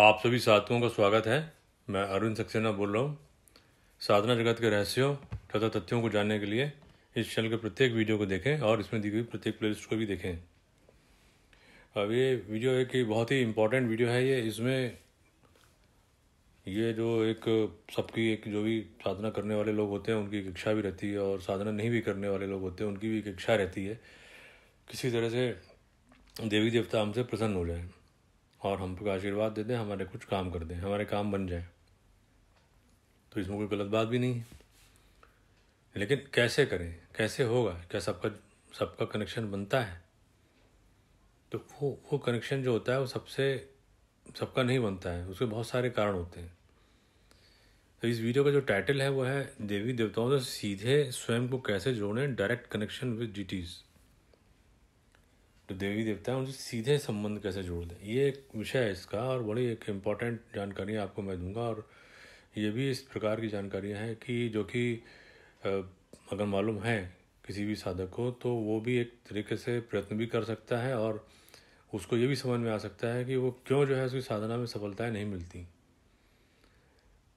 आप सभी साधकों का स्वागत है मैं अरुण सक्सेना बोल रहा हूँ साधना जगत के रहस्यों तथा तथ्यों को जानने के लिए इस चैनल के प्रत्येक वीडियो को देखें और इसमें दी गई प्रत्येक प्लेलिस्ट को भी देखें अब ये वीडियो एक बहुत ही इम्पोर्टेंट वीडियो है ये इसमें ये जो एक सबकी एक जो भी साधना करने वाले लोग होते हैं उनकी एक इच्छा भी रहती है और साधना नहीं भी करने वाले लोग होते हैं उनकी भी एक इच्छा रहती है किसी तरह से देवी देवता हमसे प्रसन्न हो जाए और हम पर आशीर्वाद दे दें हमारे कुछ काम कर दें हमारे काम बन जाए तो इसमें कोई गलत बात भी नहीं है लेकिन कैसे करें कैसे होगा क्या सबका सबका कनेक्शन बनता है तो वो वो कनेक्शन जो होता है वो सबसे सबका नहीं बनता है उसके बहुत सारे कारण होते हैं तो इस वीडियो का जो टाइटल है वो है देवी देवताओं से सीधे स्वयं को कैसे जोड़ें डायरेक्ट कनेक्शन विद डिटीज़ तो देवी देवता उनसे सीधे संबंध कैसे जोड़ दें ये एक विषय है इसका और बड़ी एक इम्पॉर्टेंट जानकारी आपको मैं दूंगा और ये भी इस प्रकार की जानकारियाँ हैं कि जो कि अगर मालूम है किसी भी साधक को तो वो भी एक तरीके से प्रयत्न भी कर सकता है और उसको ये भी समझ में आ सकता है कि वो क्यों जो है उसकी साधना में सफलताएं नहीं मिलती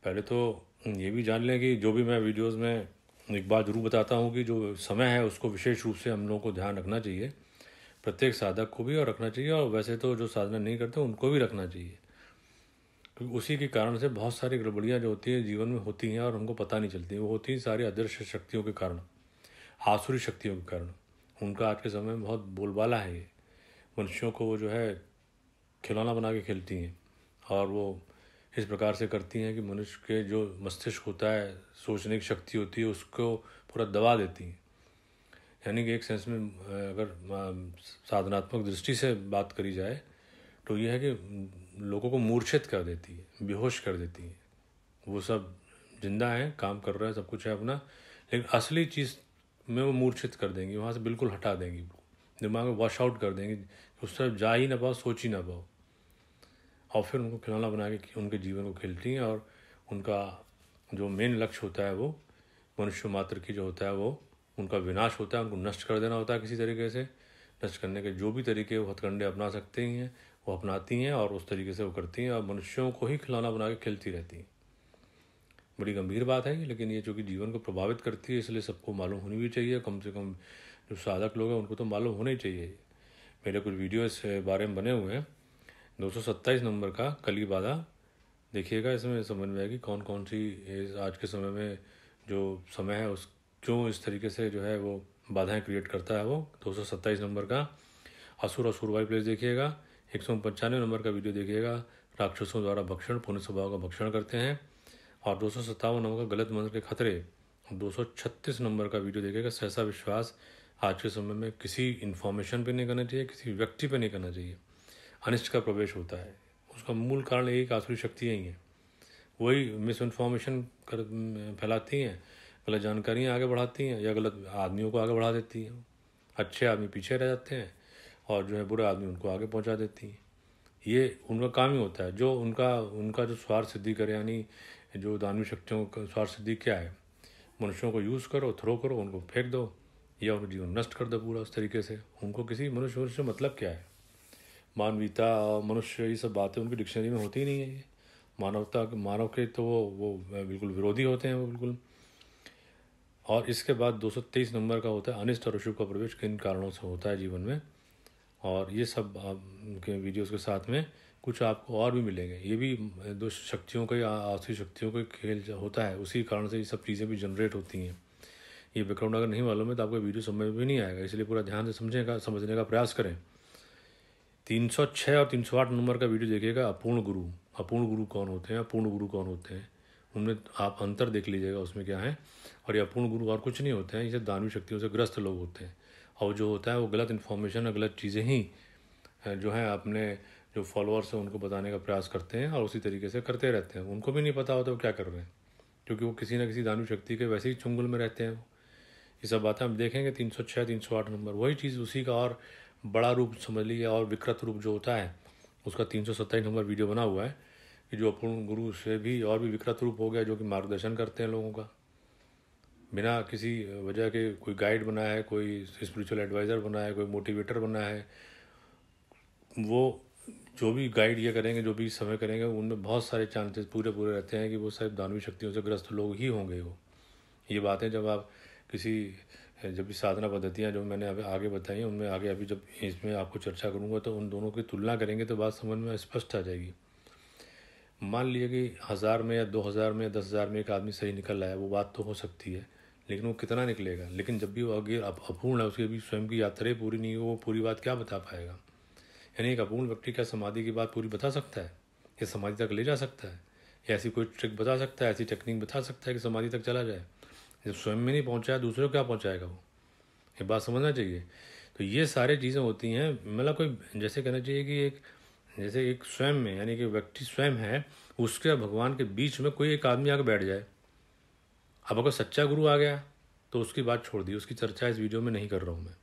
पहले तो ये भी जान लें कि जो भी मैं वीडियोस में एक बार ज़रूर बताता हूँ कि जो समय है उसको विशेष रूप से हम लोगों को ध्यान रखना चाहिए प्रत्येक साधक को भी और रखना चाहिए और वैसे तो जो साधना नहीं करते उनको भी रखना चाहिए क्योंकि उसी के कारण से बहुत सारी गड़बड़ियाँ जो होती हैं जीवन में होती हैं और उनको पता नहीं चलती वो होती हैं सारी अदृश्य शक्तियों के कारण आसुरी शक्तियों के कारण उनका आज के समय में बहुत बोलबाला है ये मनुष्यों को वो जो है खिलौना बना के खेलती हैं और वो इस प्रकार से करती हैं कि मनुष्य के जो मस्तिष्क होता है सोचने की शक्ति होती है उसको पूरा दबा देती हैं यानी कि एक सेंस में अगर साधनात्मक दृष्टि से बात करी जाए तो यह है कि लोगों को मूर्छित कर देती है बेहोश कर देती है वो सब जिंदा हैं काम कर रहा है सब कुछ है अपना लेकिन असली चीज़ में वो मूर्छित कर देंगी वहाँ से बिल्कुल हटा देंगी दिमाग में वॉश आउट कर देंगे उस तरफ जा ही ना पाओ सोच ही ना पाओ और फिर उनको खिलौना बना के उनके जीवन को खेलती हैं और उनका जो मेन लक्ष्य होता है वो मनुष्य मात्र की जो होता है वो उनका विनाश होता है उनको नष्ट कर देना होता है किसी तरीके से नष्ट करने के जो भी तरीके वो हथकंडे अपना सकते ही हैं वो अपनाती हैं और उस तरीके से वो करती हैं और मनुष्यों को ही खिलौना बना के खेलती रहती हैं बड़ी गंभीर बात है लेकिन ये चूँकि जीवन को प्रभावित करती है इसलिए सबको मालूम होनी भी चाहिए कम से कम जो साधक लोग हैं उनको तो मालूम होना ही चाहिए मेरे कुछ वीडियो इस बारे में बने हुए हैं दो नंबर का कली बाधा देखिएगा इसमें समझ में आएगी कौन कौन सी आज के समय में जो समय है उस क्यों इस तरीके से जो है वो बाधाएं क्रिएट करता है वो दो नंबर का असुर और सुरवाई प्लेस देखिएगा एक सौ पंचानवे नंबर का वीडियो देखिएगा राक्षसों द्वारा भक्षण पुण्य स्वभाव का भक्षण करते हैं और दो नंबर का गलत मंत्र के खतरे दो नंबर का वीडियो देखिएगा सहसा विश्वास आज के समय में किसी इन्फॉर्मेशन पर नहीं करना चाहिए किसी व्यक्ति पर नहीं करना चाहिए अनिष्ट का प्रवेश होता है उसका मूल कारण एक आसुरी शक्तियाँ ही हैं वही मिस इन्फॉर्मेशन कर फैलाती हैं गलत जानकारियाँ आगे बढ़ाती हैं या गलत आदमियों को आगे बढ़ा देती हैं अच्छे आदमी पीछे रह जाते हैं और जो है बुरे आदमी उनको आगे पहुंचा देती हैं ये उनका काम ही होता है जो उनका उनका जो स्वार्थ सिद्धि करे यानी जो दानवी शक्तियों का स्वार्थ सिद्धि क्या है मनुष्यों को यूज़ करो थ्रो करो उनको फेंक दो या उनका जीवन नष्ट कर दो पूरा उस तरीके से उनको किसी मनुष्य मनुष्य मतलब क्या है मानवीयता मनुष्य ये सब बातें उनकी डिक्शनरी में होती नहीं है मानवता मानव के तो वो वो बिल्कुल विरोधी होते हैं वो बिल्कुल और इसके बाद 223 नंबर का होता है अनिष्ट और अशुभ का प्रवेश किन कारणों से होता है जीवन में और ये सब के वीडियोस के साथ में कुछ आपको और भी मिलेंगे ये भी दो शक्तियों का या आसुरी शक्तियों का खेल होता है उसी कारण से ये सब चीज़ें भी जनरेट होती हैं ये बैकग्राउंड अगर नहीं मालूम है तो आपका वीडियो समझ में भी नहीं आएगा इसलिए पूरा ध्यान से समझेगा समझने का प्रयास करें 306 और 308 नंबर का वीडियो देखिएगा अपूर्ण गुरु अपूर्ण गुरु कौन होते हैं अपूर्ण गुरु कौन होते हैं उनमें आप अंतर देख लीजिएगा उसमें क्या है और ये अपूर्ण गुरु और कुछ नहीं होते हैं ये दानवी शक्तियों से ग्रस्त लोग होते हैं और जो होता है वो गलत इन्फॉर्मेशन और गलत चीज़ें ही जो है अपने जो फॉलोअर्स हैं उनको बताने का प्रयास करते हैं और उसी तरीके से करते रहते हैं उनको भी नहीं पता होता वो क्या कर रहे हैं क्योंकि वो किसी ना किसी दानवी शक्ति के वैसे ही चुंगल में रहते हैं ये सब बातें हम देखेंगे तीन सौ छः तीन सौ आठ नंबर वही चीज़ उसी का और बड़ा रूप समझ लीजिए और विकृत रूप जो होता है उसका तीन सौ सत्ताईस नंबर वीडियो बना हुआ है कि जो अपूर्ण गुरु से भी और भी विकृत रूप हो गया जो कि मार्गदर्शन करते हैं लोगों का बिना किसी वजह के कोई गाइड बना है कोई स्पिरिचुअल एडवाइज़र बना है कोई मोटिवेटर बना है वो जो भी गाइड ये करेंगे जो भी समय करेंगे उनमें बहुत सारे चांसेस पूरे पूरे रहते हैं कि वो सब दानवी शक्तियों से ग्रस्त लोग ही होंगे वो ये बातें जब आप किसी जब भी साधना पद्धतियाँ जो मैंने अभी आगे बताई उनमें आगे अभी जब इसमें आपको चर्चा करूँगा तो उन दोनों की तुलना करेंगे तो बात समझ में स्पष्ट आ जाएगी मान लीजिए कि हज़ार में या दो हज़ार में या दस हज़ार में एक आदमी सही निकल रहा है वो बात तो हो सकती है लेकिन वो कितना निकलेगा लेकिन जब भी वो अब अपूर्ण है उसकी अभी स्वयं की यात्रा पूरी नहीं हो वो पूरी बात क्या बता पाएगा यानी एक अपूर्ण व्यक्ति क्या समाधि की बात पूरी बता सकता है या समाधि तक ले जा सकता है या ऐसी कोई ट्रिक बता सकता है ऐसी टेक्निक बता सकता है कि समाधि तक चला जाए जब स्वयं में नहीं पहुँचाया दूसरे को क्या पहुँचाएगा वो ये बात समझना चाहिए तो ये सारी चीज़ें होती हैं मतलब कोई जैसे कहना चाहिए कि एक जैसे एक स्वयं में यानी कि व्यक्ति स्वयं है उसके भगवान के बीच में कोई एक आदमी आकर बैठ जाए अब अगर सच्चा गुरु आ गया तो उसकी बात छोड़ दी उसकी चर्चा इस वीडियो में नहीं कर रहा हूँ मैं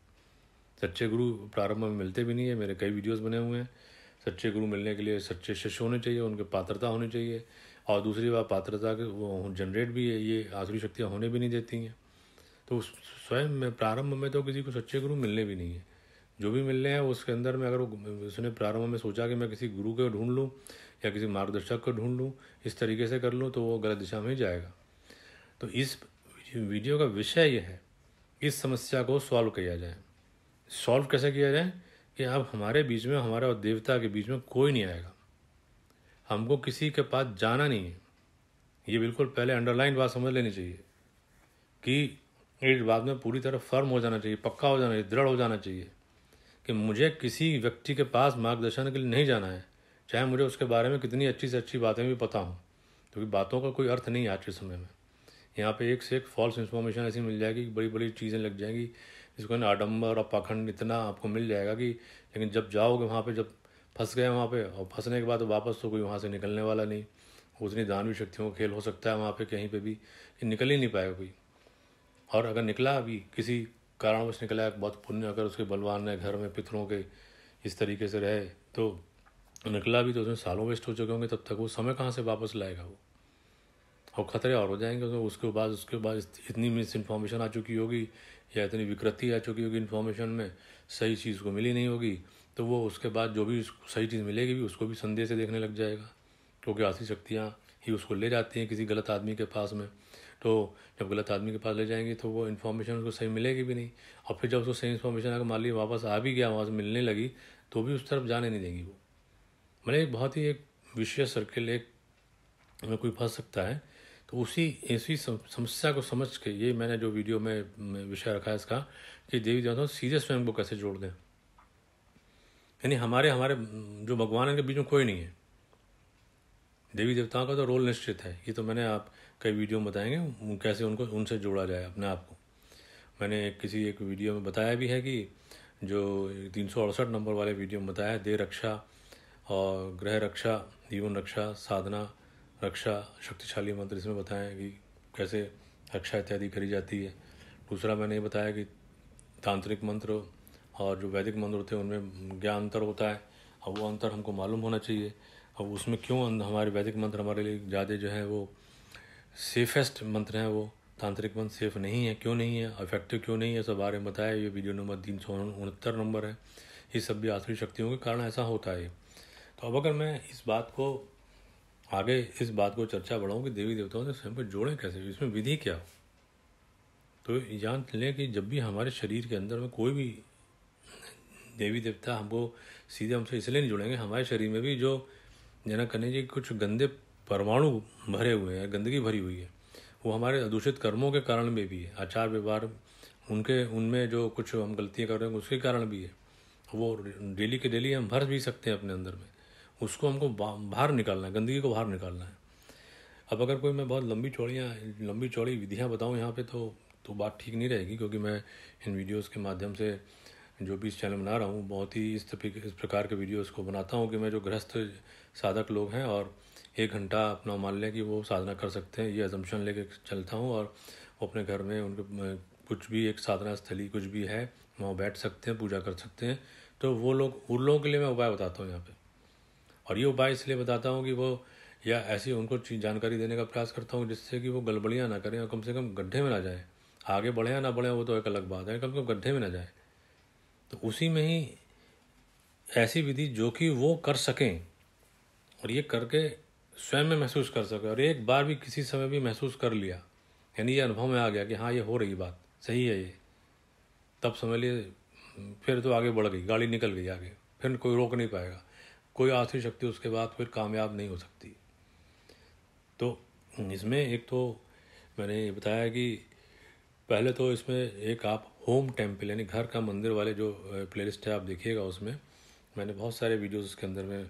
सच्चे गुरु प्रारंभ में मिलते भी नहीं है मेरे कई वीडियोस बने हुए हैं सच्चे गुरु मिलने के लिए सच्चे शिष्य होने चाहिए उनके पात्रता होनी चाहिए और दूसरी बात पात्रता के वो जनरेट भी है ये आखिरी शक्तियाँ होने भी नहीं देती हैं तो स्वयं में प्रारंभ में तो किसी को सच्चे गुरु मिलने भी नहीं है जो भी मिलने हैं उसके अंदर में अगर वो उसने प्रारंभ में सोचा कि मैं किसी गुरु को ढूंढ लूँ या किसी मार्गदर्शक को ढूंढ लूँ इस तरीके से कर लूँ तो वो गलत दिशा में ही जाएगा तो इस वीडियो का विषय ये है इस समस्या को सॉल्व किया जाए सॉल्व कैसे किया जाए कि अब हमारे बीच में हमारे और देवता के बीच में कोई नहीं आएगा हमको किसी के पास जाना नहीं है ये बिल्कुल पहले अंडरलाइन बात समझ लेनी चाहिए कि इस बात में पूरी तरह फर्म हो जाना चाहिए पक्का हो जाना चाहिए दृढ़ हो जाना चाहिए कि मुझे किसी व्यक्ति के पास मार्गदर्शन के लिए नहीं जाना है चाहे मुझे उसके बारे में कितनी अच्छी से अच्छी बातें भी पता हों क्योंकि तो बातों का कोई अर्थ नहीं है आज के समय में यहाँ पे एक से एक फॉल्स इन्फॉर्मेशन ऐसी मिल जाएगी बड़ी बड़ी चीज़ें लग जाएंगी जिसको ना आडम्बर और पाखंड इतना आपको मिल जाएगा कि लेकिन जब जाओगे वहाँ पे जब फंस गए वहाँ पे और फंसने के बाद वापस तो कोई वहाँ से निकलने वाला नहीं उतनी दानवी शक्तियों का खेल हो सकता है वहाँ पे कहीं पे भी निकल ही नहीं पाएगा कोई और अगर निकला अभी किसी कारणवश निकला है बहुत पुण्य अगर उसके बलवान ने घर में पितरों के इस तरीके से रहे तो निकला भी तो उसमें सालों वेस्ट हो चुके होंगे तब तक वो समय कहाँ से वापस लाएगा वो और खतरे और हो जाएंगे तो उसके बाद उसके बाद इतनी मिस इन्फॉर्मेशन आ चुकी होगी या इतनी विकृति आ चुकी होगी इन्फॉर्मेशन में सही चीज़ को मिली नहीं होगी तो वो उसके बाद जो भी सही चीज़ मिलेगी भी उसको भी संदेह से देखने लग जाएगा क्योंकि आसी शक्तियाँ ही उसको ले जाती हैं किसी गलत आदमी के पास में तो जब गलत आदमी के पास ले जाएंगे तो वो इन्फॉर्मेशन उसको सही मिलेगी भी नहीं और फिर जब उसको सही इन्फॉर्मेशन अगर मान लीजिए वापस आ भी गया वहाँ से मिलने लगी तो भी उस तरफ जाने नहीं देंगी वो मैंने मतलब एक बहुत ही एक विषय सर्किल एक में कोई फंस सकता है तो उसी इसी समस्या को समझ के ये मैंने जो वीडियो में विषय रखा है इसका कि देवी देवताओं सीरियस स्वयं को कैसे जोड़ दें यानी हमारे हमारे जो भगवान है के बीच में कोई नहीं है देवी देवताओं का तो रोल निश्चित है ये तो मैंने आप कई वीडियो में बताएंगे कैसे उनको उनसे जोड़ा जाए अपने आप को मैंने किसी एक वीडियो में बताया भी है कि जो तीन सौ अड़सठ नंबर वाले वीडियो में बताया देह रक्षा और ग्रह रक्षा जीवन रक्षा साधना रक्षा शक्तिशाली मंत्र इसमें बताएं कि कैसे रक्षा इत्यादि करी जाती है दूसरा मैंने ये बताया कि तांत्रिक मंत्र और जो वैदिक मंत्र होते हैं उनमें ज्ञान अंतर होता है अब वो अंतर हमको मालूम होना चाहिए अब उसमें क्यों हमारे वैदिक मंत्र हमारे लिए ज़्यादा जो है वो सेफेस्ट मंत्र हैं वो तांत्रिक मंत्र सेफ नहीं है क्यों नहीं है अफेक्टिव क्यों नहीं है सब बारे में बताया ये वीडियो नंबर तीन सौ उनहत्तर नंबर है ये सब भी आसुरी शक्तियों के कारण ऐसा होता है तो अब अगर मैं इस बात को आगे इस बात को चर्चा बढ़ाऊँ कि देवी देवताओं से स्वयं पर जोड़ें कैसे इसमें विधि क्या हो तो जान लें कि जब भी हमारे शरीर के अंदर में कोई भी देवी देवता हमको सीधे हमसे इसलिए नहीं जुड़ेंगे हमारे शरीर में भी जो जना करने जी कुछ गंदे परमाणु भरे हुए हैं गंदगी भरी हुई है वो हमारे दूषित कर्मों के कारण में भी है आचार व्यवहार उनके उनमें जो कुछ हम गलतियाँ कर रहे हैं उसके कारण भी है वो डेली के डेली हम भर भी सकते हैं अपने अंदर में उसको हमको बाहर निकालना है गंदगी को बाहर निकालना है अब अगर कोई मैं बहुत लंबी चौड़ियाँ लंबी चौड़ी विधियाँ बताऊँ यहाँ पर तो तो बात ठीक नहीं रहेगी क्योंकि मैं इन वीडियोज़ के माध्यम से जो भी इस चैनल बना रहा हूँ बहुत ही इस इस प्रकार के वीडियोज़ को बनाता हूँ कि मैं जो गृहस्थ साधक लोग हैं और एक घंटा अपना मान लें कि वो साधना कर सकते हैं ये एजम्पन लेके चलता हूँ और अपने घर में उनके कुछ भी एक साधना स्थली कुछ भी है वहाँ बैठ सकते हैं पूजा कर सकते हैं तो वो लोग उन लोगों के लिए मैं उपाय बताता हूँ यहाँ पर और ये उपाय इसलिए बताता हूँ कि वो या ऐसी उनको जानकारी देने का प्रयास करता हूँ जिससे कि वो गड़बड़ियाँ ना करें और कम से कम गड्ढे में ना जाए आगे बढ़े या ना बढ़े वो तो एक अलग बात है कम से कम गड्ढे में ना जाए तो उसी में ही ऐसी विधि जो कि वो कर सकें और ये करके स्वयं में महसूस कर सके और एक बार भी किसी समय भी महसूस कर लिया यानी ये अनुभव में आ गया कि हाँ ये हो रही बात सही है ये तब समझ लिए फिर तो आगे बढ़ गई गाड़ी निकल गई आगे फिर कोई रोक नहीं पाएगा कोई आर्थिक शक्ति उसके बाद फिर कामयाब नहीं हो सकती तो इसमें एक तो मैंने ये बताया कि पहले तो इसमें एक आप होम टेम्पल यानी घर का मंदिर वाले जो प्लेलिस्ट है आप देखिएगा उसमें मैंने बहुत सारे वीडियोस उसके अंदर में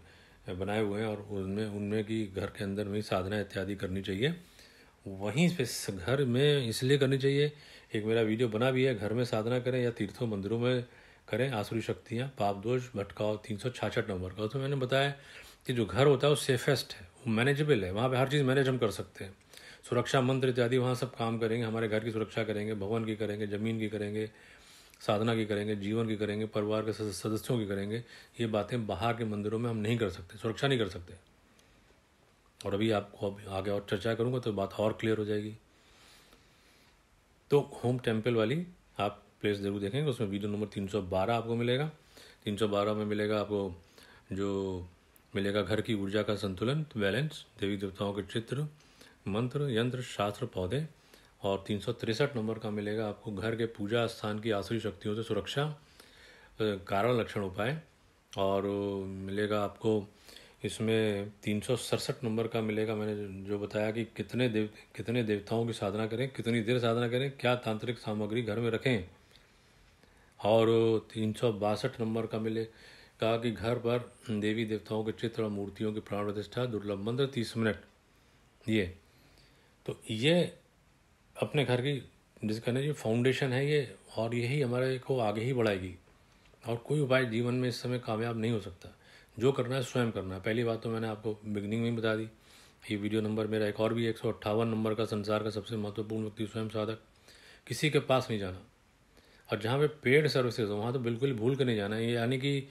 बनाए हुए हैं और उनमें उनमें कि घर के अंदर में साधना इत्यादि करनी चाहिए वहीं पे घर में इसलिए करनी चाहिए एक मेरा वीडियो बना भी है घर में साधना करें या तीर्थों मंदिरों में करें आसुरी शक्तियाँ पाप दोष भटकाओ तीन सौ छाछठ नंबर का तो मैंने बताया कि जो घर होता है वो सेफेस्ट है वो मैनेजेबल है वहाँ पर हर चीज़ मैनेज हम कर सकते हैं सुरक्षा मंत्र इत्यादि वहाँ सब काम करेंगे हमारे घर की सुरक्षा करेंगे भवन की करेंगे ज़मीन की करेंगे साधना की करेंगे जीवन की करेंगे परिवार के सदस्यों की करेंगे ये बातें बाहर के मंदिरों में हम नहीं कर सकते सुरक्षा नहीं कर सकते और अभी आपको अब आगे और चर्चा करूँगा तो बात और क्लियर हो जाएगी तो होम टेम्पल वाली आप प्लेस ज़रूर देखेंगे उसमें वीडियो नंबर 312 आपको मिलेगा 312 में मिलेगा आपको जो मिलेगा घर की ऊर्जा का संतुलन बैलेंस देवी देवताओं के चित्र मंत्र यंत्र शास्त्र पौधे और तीन नंबर का मिलेगा आपको घर के पूजा स्थान की आसुरी शक्तियों से सुरक्षा कारण लक्षण उपाय और मिलेगा आपको इसमें तीन नंबर का मिलेगा मैंने जो बताया कि कितने देव कितने देवताओं की साधना करें कितनी देर साधना करें क्या तांत्रिक सामग्री घर में रखें और तीन नंबर का मिले कहा कि घर पर देवी देवताओं के चित्र और मूर्तियों की प्राण प्रतिष्ठा दुर्लभ मंत्र तीस मिनट ये तो ये अपने घर की जिसका ना ये फाउंडेशन है ये और यही हमारे को आगे ही बढ़ाएगी और कोई उपाय जीवन में इस समय कामयाब नहीं हो सकता जो करना है स्वयं करना है पहली बात तो मैंने आपको बिगनिंग में ही बता दी ये वीडियो नंबर मेरा एक और भी एक नंबर का संसार का सबसे महत्वपूर्ण व्यक्ति स्वयं साधक किसी के पास नहीं जाना और जहाँ पे पेड सर्विसेज हो वहाँ तो बिल्कुल भूल के नहीं जाना है यानी कि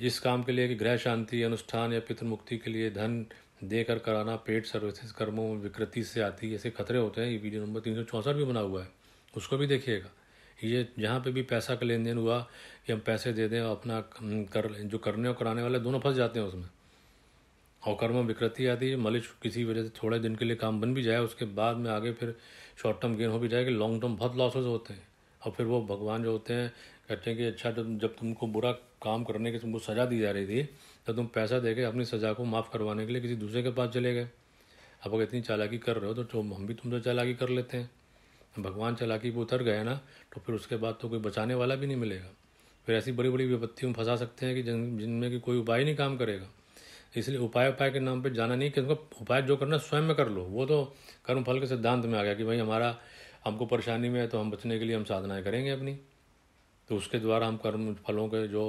जिस काम के लिए कि गृह शांति अनुष्ठान या पितृमुक्ति के लिए धन देकर कराना पेड सर्विसेज कर्मों में विकृति से आती है ऐसे खतरे होते हैं ये वीडियो नंबर तीन सौ चौंसठ भी बना हुआ है उसको भी देखिएगा ये जहाँ पे भी पैसा का लेन देन हुआ कि हम पैसे दे दें और अपना कर जो करने और कराने वाले दोनों फंस जाते हैं उसमें और कर्म विकृति आती है मलिश किसी वजह से थोड़े दिन के लिए काम बन भी जाए उसके बाद में आगे फिर शॉर्ट टर्म गेन हो भी जाएगा लॉन्ग टर्म बहुत लॉसेज होते हैं और फिर वो भगवान जो होते हैं कहते हैं कि अच्छा तुम जब तुमको बुरा काम करने की तुमको सज़ा दी जा रही थी तो तुम पैसा दे के अपनी सज़ा को माफ़ करवाने के लिए किसी दूसरे के पास चले गए अब अगर इतनी चालाकी कर रहे हो तो हम भी तुमसे चालाकी कर लेते हैं भगवान चालाकी पर उतर गए ना तो फिर उसके बाद तो कोई बचाने वाला भी नहीं मिलेगा फिर ऐसी बड़ी बड़ी विपत्तियों में फंसा सकते हैं कि जिन जिनमें कि कोई उपाय नहीं काम करेगा इसलिए उपाय उपाय के नाम पर जाना नहीं कि उनका उपाय जो करना स्वयं में कर लो वो तो कर्म फल के सिद्धांत में आ गया कि भाई हमारा हमको परेशानी में है तो हम बचने के लिए हम साधनाएं करेंगे अपनी तो उसके द्वारा हम कर्म फलों के जो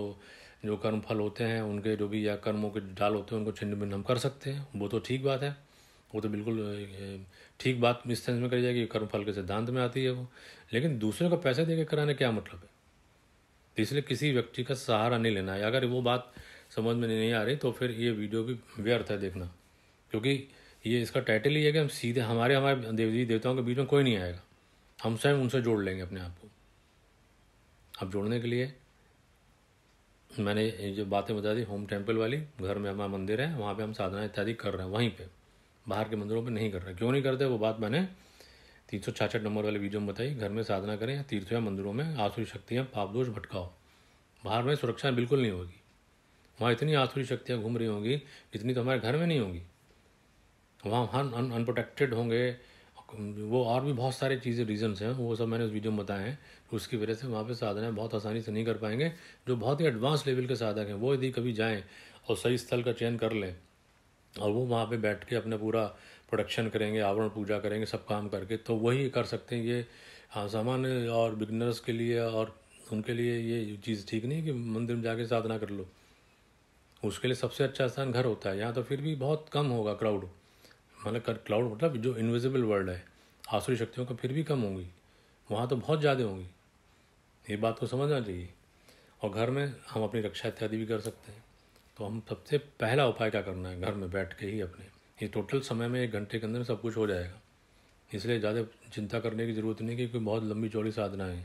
जो कर्म फल होते हैं उनके जो भी या कर्मों के डाल होते हैं उनको छिन्न भिन्न हम कर सकते हैं वो तो ठीक बात है वो तो बिल्कुल ठीक बात इस सेंस में करी जाएगी कर्म फल के सिद्धांत में आती है वो लेकिन दूसरे को पैसे दे के कराने क्या मतलब है तो इसलिए किसी व्यक्ति का सहारा नहीं लेना है अगर वो बात समझ में नहीं आ रही तो फिर ये वीडियो भी व्यर्थ है देखना क्योंकि ये इसका टाइटल ही है कि हम सीधे हमारे हमारे देवी देवताओं के बीच में कोई नहीं आएगा हम स्वयं उनसे जोड़ लेंगे अपने आप को अब जोड़ने के लिए मैंने ये जो बातें बता दी होम टेम्पल वाली घर में हमारा मंदिर है वहाँ पे हम साधना इत्यादि कर रहे हैं वहीं पे बाहर के मंदिरों पे नहीं कर रहे क्यों नहीं करते वो बात मैंने तीन सौ छाछठ नंबर वाले वीडियो में बताई घर में साधना करें या तीर्थों या मंदिरों में आसुरी शक्तियाँ पापदोष भटकाओ बाहर में सुरक्षा बिल्कुल नहीं होगी वहाँ इतनी आसुरी शक्तियाँ घूम रही होंगी इतनी तो हमारे घर में नहीं होंगी वहाँ हम अनप्रोटेक्टेड होंगे वो और भी बहुत सारे चीज़ें रीजंस हैं वो सब मैंने उस वीडियो में बताए हैं तो उसकी वजह से वहाँ पे साधनाएं बहुत आसानी से नहीं कर पाएंगे जो बहुत ही एडवांस लेवल के साधक हैं वो यदि कभी जाएँ और सही स्थल का चयन कर लें और वो वहाँ पे बैठ के अपना पूरा प्रोडक्शन करेंगे आवरण पूजा करेंगे सब काम करके तो वही कर सकते हैं ये हाँ, सामान्य और बिगनर्स के लिए और उनके लिए ये चीज़ ठीक नहीं है कि मंदिर में जाके साधना कर लो उसके लिए सबसे अच्छा स्थान घर होता है यहाँ तो फिर भी बहुत कम होगा क्राउड मतलब क्लाउड मतलब जो इन्विजिबल वर्ल्ड है आसुरी शक्तियों का फिर भी कम होंगी वहाँ तो बहुत ज़्यादा होंगी ये बात को समझना चाहिए और घर में हम अपनी रक्षा इत्यादि भी कर सकते हैं तो हम सबसे पहला उपाय क्या करना है घर में बैठ के ही अपने ये टोटल समय में एक घंटे के अंदर सब कुछ हो जाएगा इसलिए ज़्यादा चिंता करने की ज़रूरत नहीं क्योंकि बहुत लंबी चौड़ी साधना है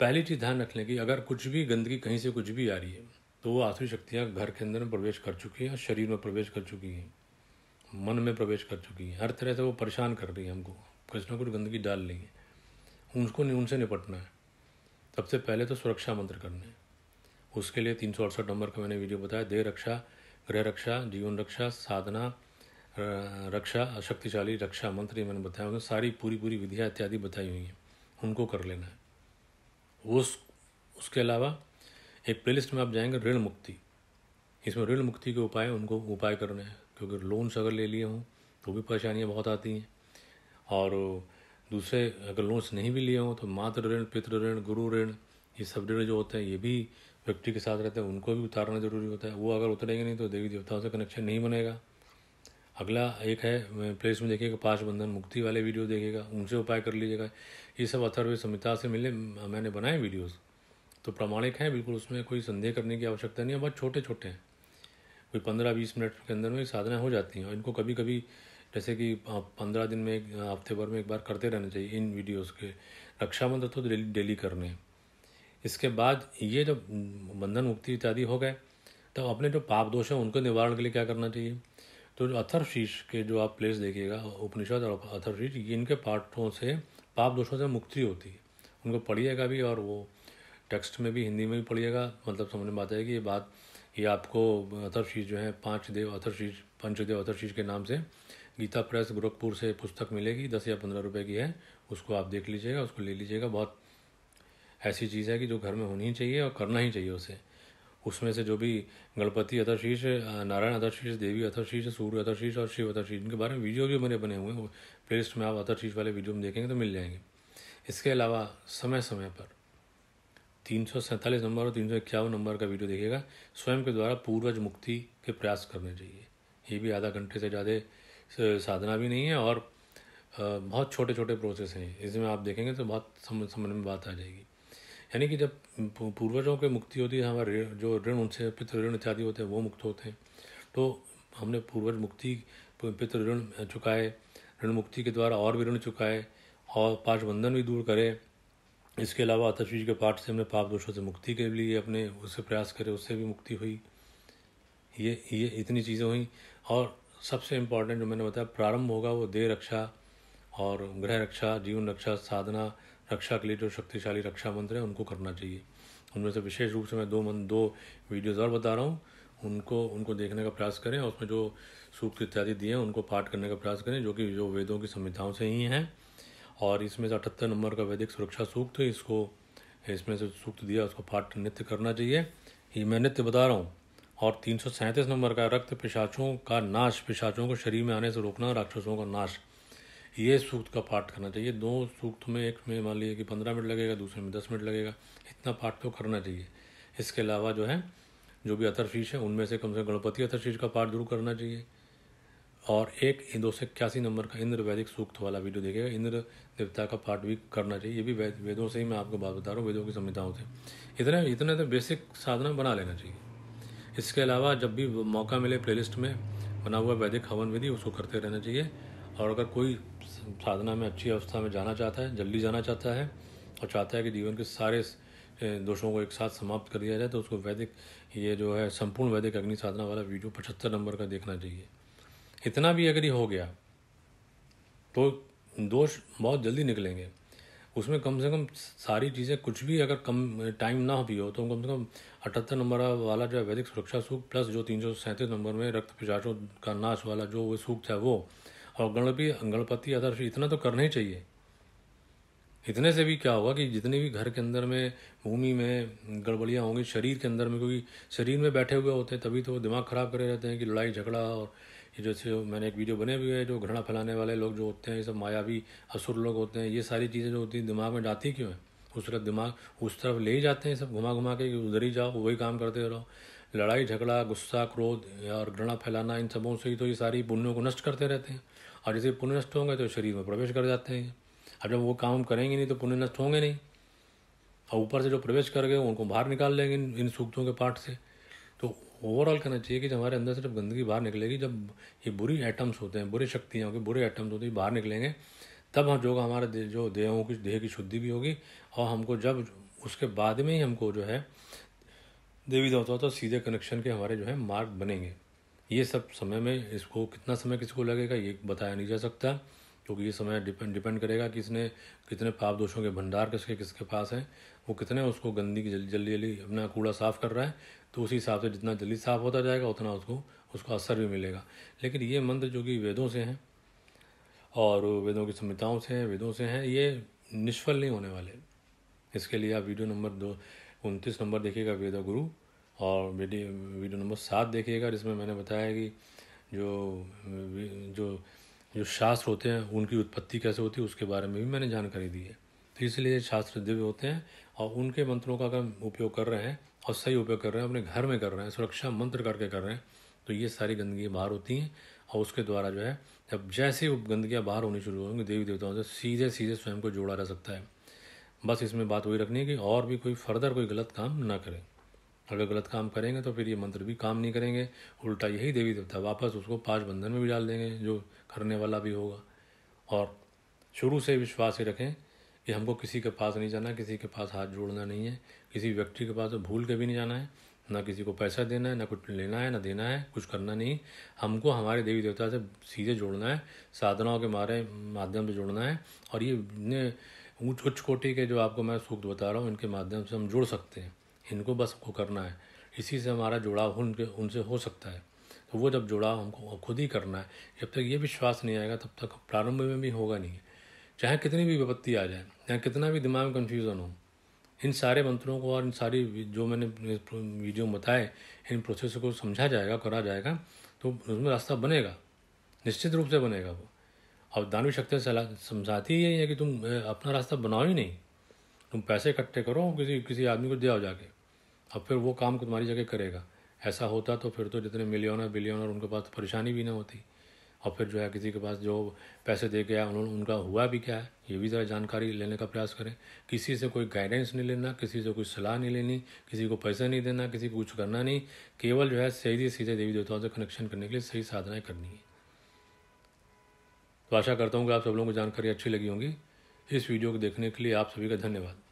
पहली चीज़ ध्यान रख लें कि अगर कुछ भी गंदगी कहीं से कुछ भी आ रही है तो वो आसुरी शक्तियाँ घर के अंदर में प्रवेश कर चुकी हैं और शरीर में प्रवेश कर चुकी हैं मन में प्रवेश कर चुकी है हर तरह से वो परेशान कर रही है हमको कुछ ना कुछ गंदगी डाल रही है उनको उनसे निपटना है सबसे पहले तो सुरक्षा मंत्र करने हैं उसके लिए तीन सौ अड़सठ नंबर का मैंने वीडियो बताया देह रक्षा गृह रक्षा जीवन रक्षा साधना रक्षा शक्तिशाली रक्षा मंत्र मैंने बताया उन्हें सारी पूरी पूरी विधियाँ इत्यादि बताई हुई हैं उनको कर लेना है उस उसके अलावा एक प्लेलिस्ट में आप जाएंगे ऋण मुक्ति इसमें ऋण मुक्ति के उपाय उनको उपाय करने हैं क्योंकि लोन्स अगर ले लिए हों तो भी परेशानियाँ बहुत आती हैं और दूसरे अगर लोन्स नहीं भी लिए हों तो मातृ ऋण पितृ ऋण गुरु ऋण ये सब ऋण जो होते हैं ये भी व्यक्ति के साथ रहते हैं उनको भी उतारना ज़रूरी होता है वो अगर उतरेंगे नहीं तो देवी देवताओं से कनेक्शन नहीं बनेगा अगला एक है प्लेस में देखिएगा पाँच बंधन मुक्ति वाले वीडियो देखिएगा उनसे उपाय कर लीजिएगा ये सब अथर्व संहिता से मिले मैंने बनाए वीडियोज़ तो प्रामाणिक हैं बिल्कुल उसमें कोई संदेह करने की आवश्यकता नहीं है बहुत छोटे छोटे हैं कोई पंद्रह बीस मिनट के अंदर में ये हो जाती हैं और इनको कभी कभी जैसे कि पंद्रह दिन में हफ्ते भर में एक बार करते रहना चाहिए इन वीडियोज़ के रक्षाबंध तो डेली डेली करने इसके बाद ये जब बंधन मुक्ति इत्यादि हो गए तब अपने जो पाप दोष हैं उनको निवारण के लिए क्या करना चाहिए तो जो शीश के जो आप प्लेस देखिएगा उपनिषद और शीश इनके पाठों से पाप दोषों से मुक्ति होती है उनको पढ़िएगा भी और वो टेक्स्ट में भी हिंदी में भी पढ़िएगा मतलब समझ में आ जाएगी ये बात ये आपको अथर्वशीष जो है पाँच देव अथर्वशीष पंचदेव अथर्वशीष के नाम से गीता प्रेस गोरखपुर से पुस्तक मिलेगी दस या पंद्रह रुपये की है उसको आप देख लीजिएगा उसको ले लीजिएगा बहुत ऐसी चीज़ है कि जो घर में होनी चाहिए और करना ही चाहिए उसे उसमें से जो भी गणपति अथर्शीष नारायण अथर्शीष देवी अथर्शीष सूर्य अथर्शीष और शिव अथर्शीष इनके बारे में वीडियो भी मेरे बने हुए हैं प्लेलिस्ट में आप अथर्शीष वाले वीडियो में देखेंगे तो मिल जाएंगे इसके अलावा समय समय पर तीन सौ सैंतालीस नंबर और तीन सौ इक्यावन नंबर का वीडियो देखिएगा स्वयं के द्वारा पूर्वज मुक्ति के प्रयास करने चाहिए ये भी आधा घंटे से ज़्यादा साधना भी नहीं है और बहुत छोटे छोटे प्रोसेस हैं इसमें आप देखेंगे तो बहुत समझ समझ में बात आ जाएगी यानी कि जब पूर्वजों के मुक्ति होती है हमारे जो ऋण उनसे पितृ ऋण इत्यादि होते हैं वो मुक्त होते हैं तो हमने पूर्वज मुक्ति पितृ ऋण चुकाए ऋण मुक्ति के द्वारा और भी ऋण चुकाए और पाँच बंधन भी दूर करे इसके अलावा आतशवीज के पाठ से हमने पाप दोषों से मुक्ति के लिए अपने उससे प्रयास करे उससे भी मुक्ति हुई ये ये इतनी चीज़ें हुई और सबसे इम्पॉर्टेंट जो मैंने बताया प्रारंभ होगा वो देह रक्षा और गृह रक्षा जीवन रक्षा साधना रक्षा के लिए जो शक्तिशाली रक्षा मंत्र हैं उनको करना चाहिए उनमें से विशेष रूप से मैं दो मन दो वीडियोज़ और बता रहा हूँ उनको उनको देखने का प्रयास करें और उसमें जो सूक्त इत्यादि दिए हैं उनको पाठ करने का प्रयास करें जो कि जो वेदों की संहिताओं से ही हैं और इसमें से अठहत्तर नंबर का वैदिक सुरक्षा सूक्त है इसको इसमें से सूक्त दिया उसको पाठ नित्य करना चाहिए ये मैं नित्य बता रहा हूँ और तीन सौ सैंतीस नंबर का रक्त पिशाचों का नाश पिशाचों को शरीर में आने से रोकना राक्षसों का नाश ये सूक्त का पाठ करना चाहिए दो सूक्त में एक में मान लीजिए कि पंद्रह मिनट लगेगा दूसरे में दस मिनट लगेगा इतना पाठ तो करना चाहिए इसके अलावा जो है जो भी अतरशीष है उनमें से कम से कम गणपति अतरशीष का पाठ जरूर करना चाहिए और एक दो सौ इक्यासी नंबर का इंद्र वैदिक सूक्त वाला वीडियो देखेगा इंद्र देवता का पाठ भी करना चाहिए ये भी वेदों से ही मैं आपको बात बता रहा हूँ वेदों की संहिताओं से इतना इतना तो बेसिक साधना बना लेना चाहिए इसके अलावा जब भी मौका मिले प्लेलिस्ट में बना हुआ वैदिक हवन विधि उसको करते रहना चाहिए और अगर कोई साधना में अच्छी अवस्था में जाना चाहता है जल्दी जाना चाहता है और चाहता है कि जीवन के सारे दोषों को एक साथ समाप्त कर दिया जाए तो उसको वैदिक ये जो है संपूर्ण वैदिक अग्नि साधना वाला वीडियो पचहत्तर नंबर का देखना चाहिए इतना भी अगर ये हो गया तो दोष बहुत जल्दी निकलेंगे उसमें कम से कम सारी चीज़ें कुछ भी अगर कम टाइम ना भी हो तो कम से कम अठहत्तर नंबर वाला जो वैदिक सुरक्षा सूख प्लस जो तीन सौ सैंतीस नंबर में रक्त पिशाचों का नाश वाला जो वो सूख था वो और गणपति गणपति आदर्श इतना तो करना ही चाहिए इतने से भी क्या होगा कि जितने भी घर के अंदर में भूमि में गड़बड़ियाँ होंगी शरीर के अंदर में क्योंकि शरीर में बैठे हुए होते हैं तभी तो दिमाग ख़राब करे रहते हैं कि लड़ाई झगड़ा और ये जो मैंने एक वीडियो बने हुए है जो घृणा फैलाने वाले लोग जो होते हैं ये सब मायावी असुर लोग होते हैं ये सारी चीज़ें जो होती हैं दिमाग में जाती क्यों हैं उस तरफ दिमाग उस तरफ ले ही जाते हैं सब घुमा घुमा के उधर ही जाओ वही काम करते रहो लड़ाई झगड़ा गुस्सा क्रोध और घृणा फैलाना इन सबों से ही तो ये सारी पुण्यों को नष्ट करते रहते हैं और जैसे पुण्य नष्ट होंगे तो शरीर में प्रवेश कर जाते हैं अब जब वो काम करेंगे नहीं तो पुण्य नष्ट होंगे नहीं और ऊपर से जो प्रवेश कर गए उनको बाहर निकाल लेंगे इन सूक्तों के पाठ से तो ओवरऑल कहना चाहिए कि जब हमारे अंदर सिर्फ गंदगी बाहर निकलेगी जब ये बुरी एटम्स होते हैं बुरी शक्तियाँ होगी बुरे एटम्स होते हैं बाहर निकलेंगे तब हम जो हमारे दे, जो देहों की देह की शुद्धि भी होगी और हमको जब उसके बाद में ही हमको जो है देवी देवता तो सीधे कनेक्शन के हमारे जो है मार्ग बनेंगे ये सब समय में इसको कितना समय किसी को लगेगा ये बताया नहीं जा सकता क्योंकि ये समय डिपेंड डिपेंड करेगा कि इसने कितने पाप दोषों के भंडार किसके किसके पास हैं वो कितने उसको गंदी की जल्दी जल्दी अपना कूड़ा साफ़ कर रहा है तो उसी हिसाब से जितना जल्दी साफ़ होता जाएगा उतना उसको उसका असर भी मिलेगा लेकिन ये मंत्र जो कि वेदों से हैं और वेदों की संहिताओं से हैं वेदों से हैं ये निष्फल नहीं होने वाले इसके लिए आप वीडियो नंबर दो उनतीस नंबर देखिएगा वेदा गुरु और वीडियो वीडियो नंबर सात देखिएगा जिसमें मैंने बताया कि जो जो जो शास्त्र होते हैं उनकी उत्पत्ति कैसे होती है उसके बारे में भी मैंने जानकारी दी है इसलिए शास्त्र दिव्य होते हैं और उनके मंत्रों का अगर उपयोग कर रहे हैं और सही उपयोग कर रहे हैं अपने घर में कर रहे हैं सुरक्षा मंत्र करके कर रहे हैं तो ये सारी गंदगी बाहर होती हैं और उसके द्वारा जो है जब जैसे ही गंदगियाँ बाहर होनी शुरू होंगी देवी देवताओं से सीधे सीधे स्वयं को जोड़ा रह सकता है बस इसमें बात वही रखनी है कि और भी कोई फर्दर कोई गलत काम ना करें अगर गलत काम करेंगे तो फिर ये मंत्र भी काम नहीं करेंगे उल्टा यही देवी देवता वापस उसको पाँच बंधन में भी डाल देंगे जो करने वाला भी होगा और शुरू से विश्वास ही रखें कि हमको किसी के पास नहीं जाना किसी के पास हाथ जोड़ना नहीं है किसी व्यक्ति के पास तो भूल के भी नहीं जाना है ना किसी को पैसा देना है ना कुछ लेना है ना देना है कुछ करना नहीं हमको हमारे देवी देवता से सीधे जोड़ना है साधनाओं के मारे माध्यम से जोड़ना है और ये इतने ऊँच उच्च कोटि के जो आपको मैं सूक्त बता रहा हूँ इनके माध्यम से हम जुड़ सकते हैं इनको बस को करना है इसी से हमारा जुड़ाव उनके उनसे हो सकता है तो वो जब जुड़ाव हमको खुद ही करना है जब तक ये विश्वास नहीं आएगा तब तक प्रारंभ में भी होगा नहीं चाहे कितनी भी विपत्ति आ जाए चाहे कितना भी दिमाग में कन्फ्यूज़न हो इन सारे मंत्रों को और इन सारी जो मैंने वीडियो में बताए इन प्रोसेस को समझा जाएगा करा जाएगा तो उसमें रास्ता बनेगा निश्चित रूप से बनेगा वो अब दानवी शक्ति समझाती ही यही है कि तुम अपना रास्ता बनाओ ही नहीं तुम पैसे इकट्ठे करो किसी किसी आदमी को दिया जाके अब फिर वो काम तुम्हारी जगह करेगा ऐसा होता तो फिर तो जितने मिलियन बिलियन और उनके पास परेशानी भी ना होती और फिर जो है किसी के पास जो पैसे दे गया उन्होंने उनका हुआ भी क्या है ये भी ज़रा जानकारी लेने का प्रयास करें किसी से कोई गाइडेंस नहीं लेना किसी से कोई सलाह नहीं लेनी किसी को पैसा नहीं देना किसी को कुछ करना नहीं केवल जो है सीधे सीधे देवी देवताओं से कनेक्शन करने के लिए सही साधनाएँ करनी है तो आशा करता हूँ कि आप सब लोगों को जानकारी अच्छी लगी होंगी इस वीडियो को देखने के लिए आप सभी का धन्यवाद